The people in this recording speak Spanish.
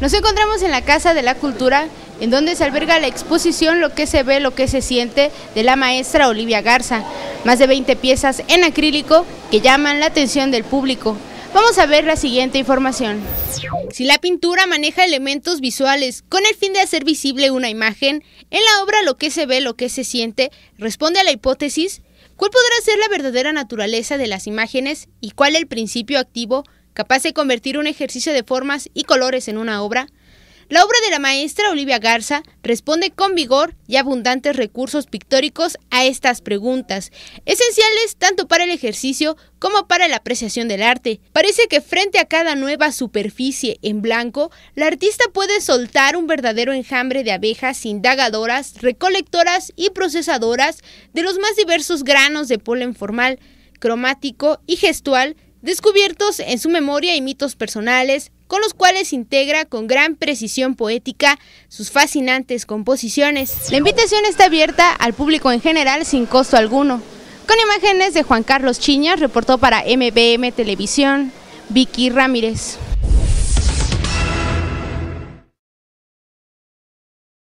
Nos encontramos en la Casa de la Cultura, en donde se alberga la exposición Lo que se ve, lo que se siente de la maestra Olivia Garza. Más de 20 piezas en acrílico que llaman la atención del público. Vamos a ver la siguiente información. Si la pintura maneja elementos visuales con el fin de hacer visible una imagen, en la obra Lo que se ve, lo que se siente responde a la hipótesis ¿Cuál podrá ser la verdadera naturaleza de las imágenes y cuál el principio activo capaz de convertir un ejercicio de formas y colores en una obra, la obra de la maestra Olivia Garza responde con vigor y abundantes recursos pictóricos a estas preguntas, esenciales tanto para el ejercicio como para la apreciación del arte. Parece que frente a cada nueva superficie en blanco, la artista puede soltar un verdadero enjambre de abejas indagadoras, recolectoras y procesadoras de los más diversos granos de polen formal, cromático y gestual descubiertos en su memoria y mitos personales, con los cuales integra con gran precisión poética sus fascinantes composiciones. La invitación está abierta al público en general sin costo alguno. Con imágenes de Juan Carlos Chiñas, reportó para MBM Televisión, Vicky Ramírez.